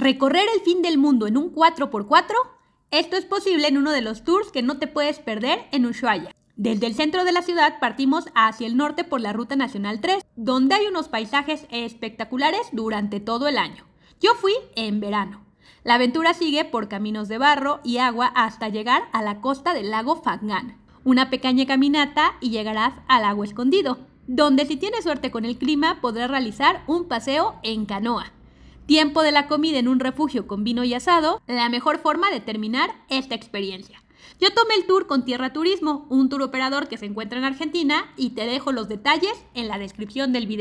recorrer el fin del mundo en un 4x4, esto es posible en uno de los tours que no te puedes perder en Ushuaia. Desde el centro de la ciudad partimos hacia el norte por la Ruta Nacional 3, donde hay unos paisajes espectaculares durante todo el año. Yo fui en verano. La aventura sigue por caminos de barro y agua hasta llegar a la costa del lago Fagnan. Una pequeña caminata y llegarás al lago escondido, donde si tienes suerte con el clima podrás realizar un paseo en canoa tiempo de la comida en un refugio con vino y asado, la mejor forma de terminar esta experiencia. Yo tomé el tour con Tierra Turismo, un tour operador que se encuentra en Argentina, y te dejo los detalles en la descripción del video.